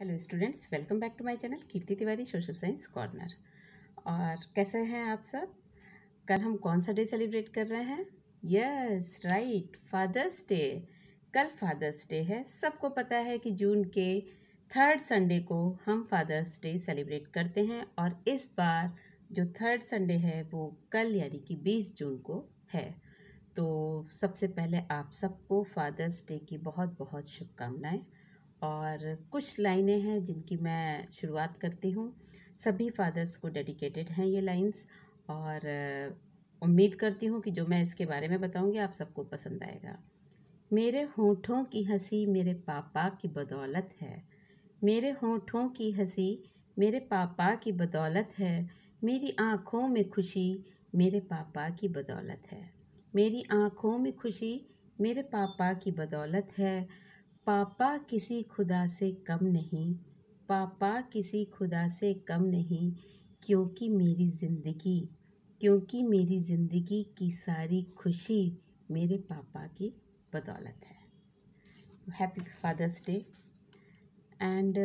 hello students welcome back to my channel Kirti Tiwari social science corner और कैसे हैं आप सब कल हम कौन सा डे सेलिब्रेट कर रहे हैं यस राइट फादर्स डे कल फादर्स डे है सबको पता है कि जून के थर्ड संडे को हम फादर्स डे सेलिब्रेट करते हैं और इस बार जो थर्ड संडे है वो कल यानी कि बीस जून को है तो सबसे पहले आप सबको फादर्स डे की बहुत बहुत शुभकामनाएँ और कुछ लाइनें हैं जिनकी मैं शुरुआत करती हूँ सभी फादर्स को डेडिकेटेड हैं ये लाइंस और उम्मीद करती हूँ कि जो मैं इसके बारे में बताऊँगी आप सबको पसंद आएगा मेरे होठों की हंसी मेरे पापा की बदौलत है मेरे होठों की हंसी मेरे पापा की बदौलत है मेरी आँखों में खुशी मेरे पापा की बदौलत है मेरी आँखों में खुशी मेरे पापा की बदौलत है पापा किसी खुदा से कम नहीं पापा किसी खुदा से कम नहीं क्योंकि मेरी ज़िंदगी क्योंकि मेरी ज़िंदगी की सारी खुशी मेरे पापा की बदौलत है हैप्पी फादर्स डे एंड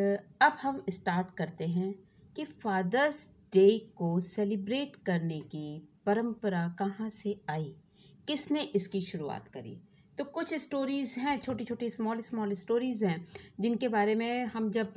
अब हम स्टार्ट करते हैं कि फादर्स डे को सेलिब्रेट करने की परंपरा कहाँ से आई किसने इसकी शुरुआत करी तो कुछ स्टोरीज़ हैं छोटी छोटी स्मॉल स्मॉल स्टोरीज़ हैं जिनके बारे में हम जब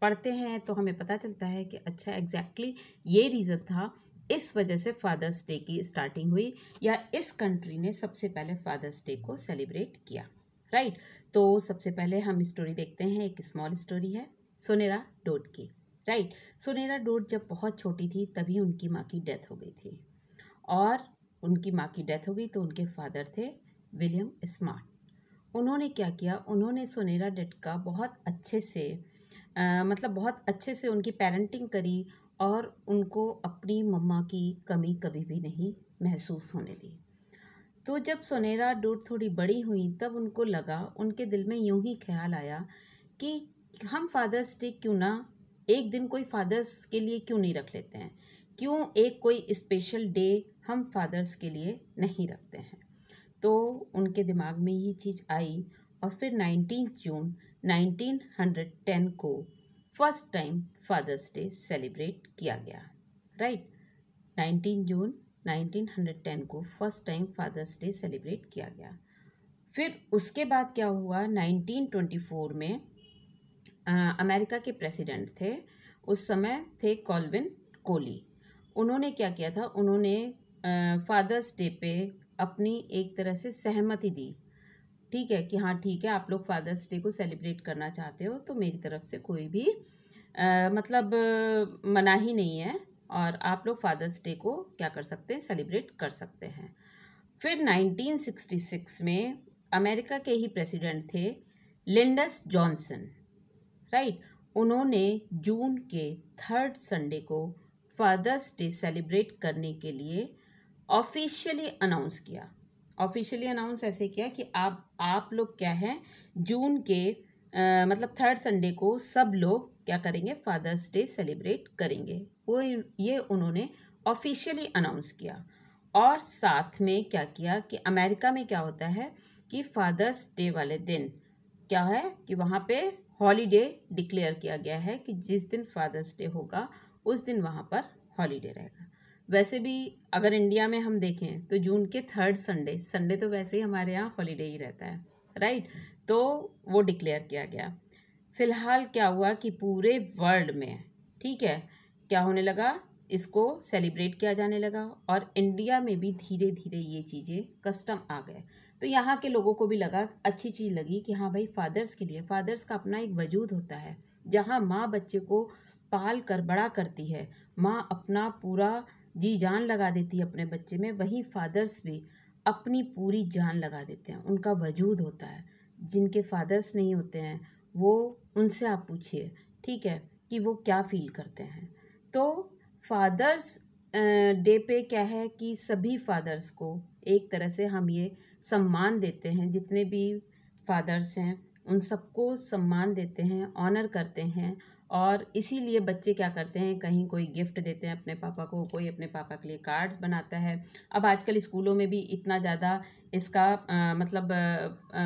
पढ़ते हैं तो हमें पता चलता है कि अच्छा एग्जैक्टली exactly ये रीज़न था इस वजह से फादर्स डे की स्टार्टिंग हुई या इस कंट्री ने सबसे पहले फादर्स डे को सेलिब्रेट किया राइट तो सबसे पहले हम स्टोरी देखते हैं एक स्मॉल स्टोरी है सोनेरा डोट की राइट सोनेरा डोट जब बहुत छोटी थी तभी उनकी माँ की डेथ हो गई थी और उनकी माँ की डेथ हो गई तो उनके फादर थे विलियम स्मार्ट उन्होंने क्या किया उन्होंने सोनेरा डेट का बहुत अच्छे से आ, मतलब बहुत अच्छे से उनकी पेरेंटिंग करी और उनको अपनी मम्मा की कमी कभी भी नहीं महसूस होने दी तो जब सोनेरा डूट थोड़ी बड़ी हुई तब उनको लगा उनके दिल में यूं ही ख्याल आया कि हम फादर्स डे क्यों ना एक दिन कोई फादर्स के लिए क्यों नहीं रख लेते हैं क्यों एक कोई स्पेशल डे हम फादर्स के लिए नहीं रखते हैं तो उनके दिमाग में ये चीज़ आई और फिर नाइनटीन जून 1910 को first time father's day celebrate किया गया राइट 19 जून 1910 को first time father's day celebrate किया गया फिर उसके बाद क्या हुआ 1924 में आ, अमेरिका के प्रेसिडेंट थे उस समय थे कॉलविन कोली उन्होंने क्या किया था उन्होंने फादर्स डे पे अपनी एक तरह से सहमति दी ठीक है कि हाँ ठीक है आप लोग फादर्स डे को सेलिब्रेट करना चाहते हो तो मेरी तरफ से कोई भी आ, मतलब मना ही नहीं है और आप लोग फादर्स डे को क्या कर सकते हैं सेलिब्रेट कर सकते हैं फिर 1966 में अमेरिका के ही प्रेसिडेंट थे लिंडस जॉनसन राइट उन्होंने जून के थर्ड संडे को फादर्स डे सेलिब्रेट करने के लिए ऑफिशियली अनाउंस किया ऑफिशियली अनाउंस ऐसे किया कि आप आप लोग क्या हैं जून के आ, मतलब थर्ड संडे को सब लोग क्या करेंगे फादर्स डे सेलिब्रेट करेंगे वो ये उन्होंने ऑफिशियली अनाउंस किया और साथ में क्या किया कि अमेरिका में क्या होता है कि फादर्स डे वाले दिन क्या है कि वहाँ पे हॉलीडे डिक्लेयर किया गया है कि जिस दिन फादर्स डे होगा उस दिन वहाँ पर हॉलीडे रहेगा वैसे भी अगर इंडिया में हम देखें तो जून के थर्ड संडे संडे तो वैसे ही हमारे यहाँ हॉलीडे ही रहता है राइट तो वो डिक्लेयर किया गया फिलहाल क्या हुआ कि पूरे वर्ल्ड में ठीक है क्या होने लगा इसको सेलिब्रेट किया जाने लगा और इंडिया में भी धीरे धीरे ये चीज़ें कस्टम आ गए तो यहाँ के लोगों को भी लगा अच्छी चीज़ लगी कि हाँ भाई फादर्स के लिए फादर्स का अपना एक वजूद होता है जहाँ माँ बच्चे को पाल कर बड़ा करती है माँ अपना पूरा जी जान लगा देती है अपने बच्चे में वहीं फादर्स भी अपनी पूरी जान लगा देते हैं उनका वजूद होता है जिनके फादर्स नहीं होते हैं वो उनसे आप पूछिए ठीक है कि वो क्या फील करते हैं तो फादर्स डे पे क्या है कि सभी फादर्स को एक तरह से हम ये सम्मान देते हैं जितने भी फादर्स हैं उन सबको सम्मान देते हैं ऑनर करते हैं और इसीलिए बच्चे क्या करते हैं कहीं कोई गिफ्ट देते हैं अपने पापा को कोई अपने पापा के लिए कार्ड्स बनाता है अब आजकल स्कूलों में भी इतना ज़्यादा इसका आ, मतलब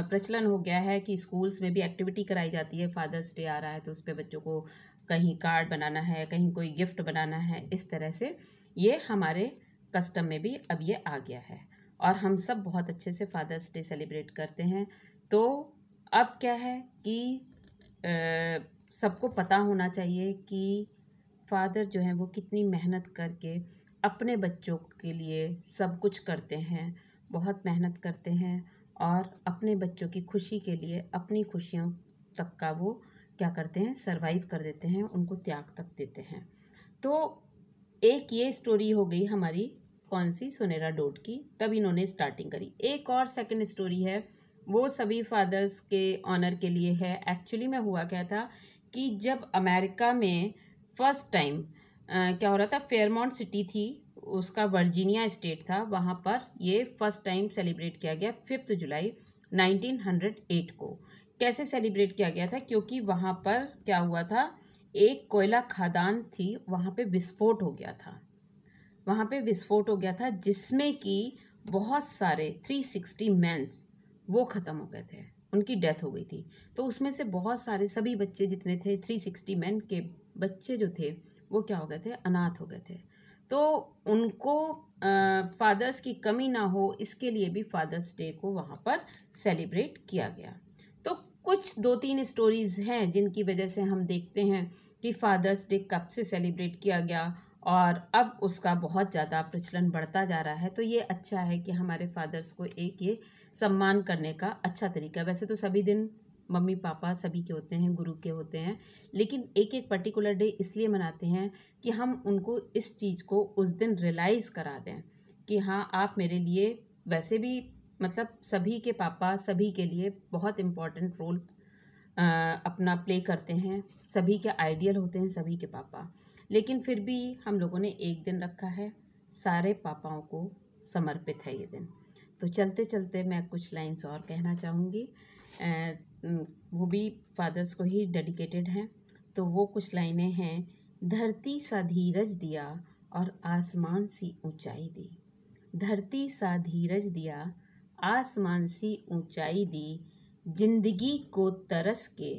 प्रचलन हो गया है कि स्कूल्स में भी एक्टिविटी कराई जाती है फादर्स डे आ रहा है तो उस पर बच्चों को कहीं कार्ड बनाना है कहीं कोई गिफ्ट बनाना है इस तरह से ये हमारे कस्टम में भी अब ये आ गया है और हम सब बहुत अच्छे से फादर्स डे सेलिब्रेट करते हैं तो अब क्या है कि आ, सबको पता होना चाहिए कि फ़ादर जो हैं वो कितनी मेहनत करके अपने बच्चों के लिए सब कुछ करते हैं बहुत मेहनत करते हैं और अपने बच्चों की खुशी के लिए अपनी खुशियों तक का वो क्या करते हैं सरवाइव कर देते हैं उनको त्याग तक देते हैं तो एक ये स्टोरी हो गई हमारी कौन सी सुनेरा डोट की तब इन्होंने स्टार्टिंग करी एक और सेकंड स्टोरी है वो सभी फादर्स के ऑनर के लिए है एक्चुअली में हुआ क्या था कि जब अमेरिका में फर्स्ट टाइम क्या हो रहा था फेयरमॉन्ट सिटी थी उसका वर्जीनिया स्टेट था वहाँ पर ये फर्स्ट टाइम सेलिब्रेट किया गया फिफ्थ जुलाई 1908 को कैसे सेलिब्रेट किया गया था क्योंकि वहाँ पर क्या हुआ था एक कोयला खदान थी वहाँ पे विस्फोट हो गया था वहाँ पे विस्फोट हो गया था जिसमें कि बहुत सारे 360 सिक्सटी वो ख़त्म हो गए थे उनकी डेथ हो गई थी तो उसमें से बहुत सारे सभी बच्चे जितने थे थ्री सिक्सटी मैन के बच्चे जो थे वो क्या हो गए थे अनाथ हो गए थे तो उनको फादर्स की कमी ना हो इसके लिए भी फादर्स डे को वहाँ पर सेलिब्रेट किया गया तो कुछ दो तीन स्टोरीज़ हैं जिनकी वजह से हम देखते हैं कि फादर्स डे कब से सेलिब्रेट किया गया और अब उसका बहुत ज़्यादा प्रचलन बढ़ता जा रहा है तो ये अच्छा है कि हमारे फादर्स को एक ये सम्मान करने का अच्छा तरीका है वैसे तो सभी दिन मम्मी पापा सभी के होते हैं गुरु के होते हैं लेकिन एक एक पर्टिकुलर डे इसलिए मनाते हैं कि हम उनको इस चीज़ को उस दिन रियलाइज़ करा दें कि हाँ आप मेरे लिए वैसे भी मतलब सभी के पापा सभी के लिए बहुत इम्पॉर्टेंट रोल अपना प्ले करते हैं सभी के आइडियल होते हैं सभी के पापा लेकिन फिर भी हम लोगों ने एक दिन रखा है सारे पापाओं को समर्पित है ये दिन तो चलते चलते मैं कुछ लाइन्स और कहना चाहूँगी वो भी फादर्स को ही डेडिकेटेड हैं तो वो कुछ लाइनें हैं धरती सा धीरज दिया और आसमान सी ऊंचाई दी धरती सा धीरज दिया आसमान सी ऊंचाई दी जिंदगी को तरस के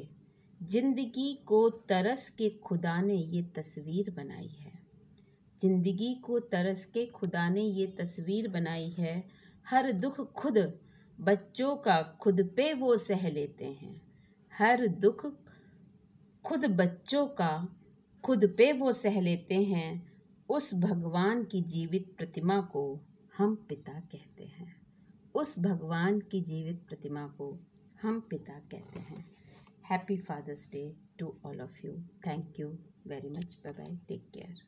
जिंदगी को तरस के खुदा ने ये तस्वीर बनाई है जिंदगी को तरस के खुदा ने ये तस्वीर बनाई है हर दुख खुद बच्चों का खुद पे वो सह लेते हैं हर दुख खुद बच्चों का खुद पे वो सह लेते हैं उस भगवान की जीवित प्रतिमा को हम पिता कहते हैं उस भगवान की जीवित प्रतिमा को हम पिता कहते हैं happy father's day to all of you thank you very much bye bye take care